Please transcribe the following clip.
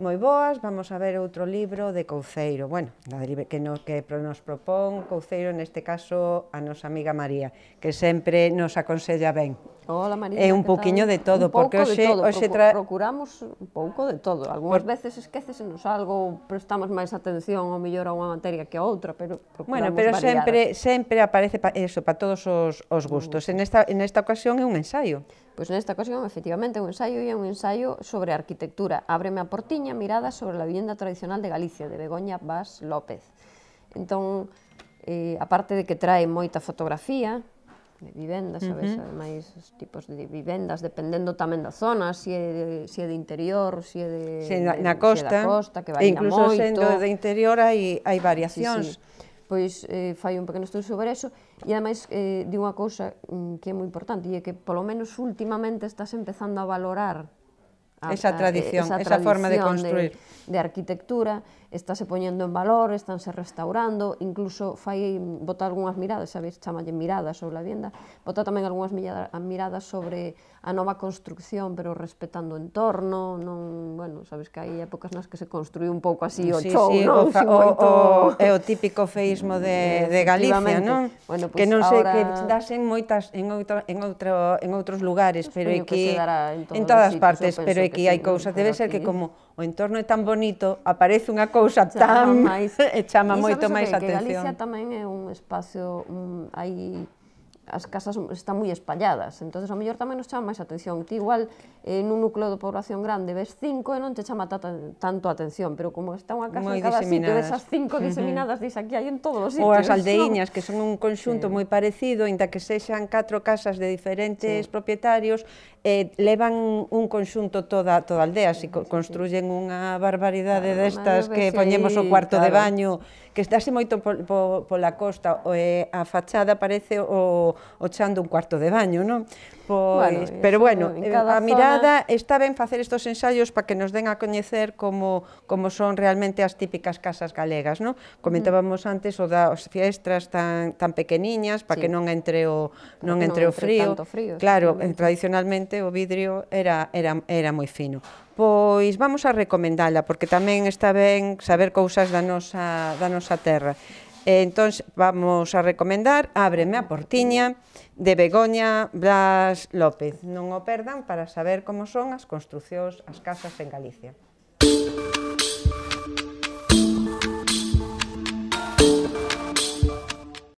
moi boas, vamos a ver outro libro de Couceiro, bueno, que nos, que nos propón Couceiro, neste caso, a nosa amiga María, que sempre nos aconsella ben. Hola Marisa, é un poquiño de todo, un porque hoxe, todo, hoxe tra... procuramos un pouco de todo. Algúnas Por... veces esquecesenos algo, prestamos máis atención ao mellor a unha materia que a outra, pero procuramos Bueno, pero variar. sempre sempre aparece pa, eso para todos os, os gustos. Mm, en esta en esta ocasión é un ensaio. Pois pues nesta ocasión, efectivamente, un ensaio e un ensaio sobre arquitectura. Ábreme a portiña mirada sobre a vivienda tradicional de Galicia, de Begoña Vaz López. Entón, eh, aparte de que trae moita fotografía, de vivendas, sabes, uh -huh. máis os tipos de vivendas, dependendo tamén da zona, se é, se é de interior, se é de, se na, na costa, se é da costa, que varía e incluso moito. sendo de interior hai, hai variacións. Sí, sí. Pois eh, fai un pequeno estudo sobre eso, e ademais eh, di unha cousa mm, que é moi importante, e é que polo menos últimamente estás empezando a valorar a, ah, esa tradición, esa, esa tradición forma de construir. De, de arquitectura, estáse poñendo en valor, estánse restaurando, incluso fai botar algunhas miradas, sabéis, chamalle miradas sobre a vivienda, bota tamén algunhas miradas sobre a nova construcción, pero respetando o entorno, non, bueno, sabes que hai épocas nas que se construiu un pouco así o sí, show, sí, non? O, si o, moito... o, é o típico feísmo de, de Galicia, non? Bueno, pues que non sei, ahora... que dasen en moitas, en, outro, en, outro, en outros lugares, pois pero é que, que en, en todas partes, pero é que aquí hai cousas, debe ser que como o entorno é tan bonito, aparece unha cousa tan máis, e chama moito máis atención. Que Galicia tamén é un espacio, un, hai as casas están moi espalladas, entonces ao mellor tamén nos chama máis atención. Ti igual en eh, un núcleo de población grande ves cinco e non te chama tanto a atención, pero como está unha casa moi en cada sitio esas cinco diseminadas, uh -huh. dis aquí hai en todos os sitios. Ou as aldeiñas, que son un conxunto sí. moi parecido, inda que sexan catro casas de diferentes sí. propietarios, eh, levan un conxunto toda toda a aldea, si construyen unha barbaridade claro, destas que sí, poñemos o cuarto claro. de baño, que estáse moito po, po, pola costa, o, eh, a fachada parece o o chan dun cuarto de baño, non? Pois, bueno, pero bueno, eh, a mirada zona... está ben facer estos ensaios para que nos den a coñecer como, como son realmente as típicas casas galegas, non? Comentábamos mm. antes o das fiestras tan, tan pequeniñas para sí. que non entre o, non entre o frío. Entre frío claro, tradicionalmente o vidrio era, era, era moi fino pois vamos a recomendala, porque tamén está ben saber cousas da nosa, da nosa terra. E eh, entón vamos a recomendar Ábreme a portiña de Begoña Blas López. Non o perdan para saber como son as construcións, as casas en Galicia.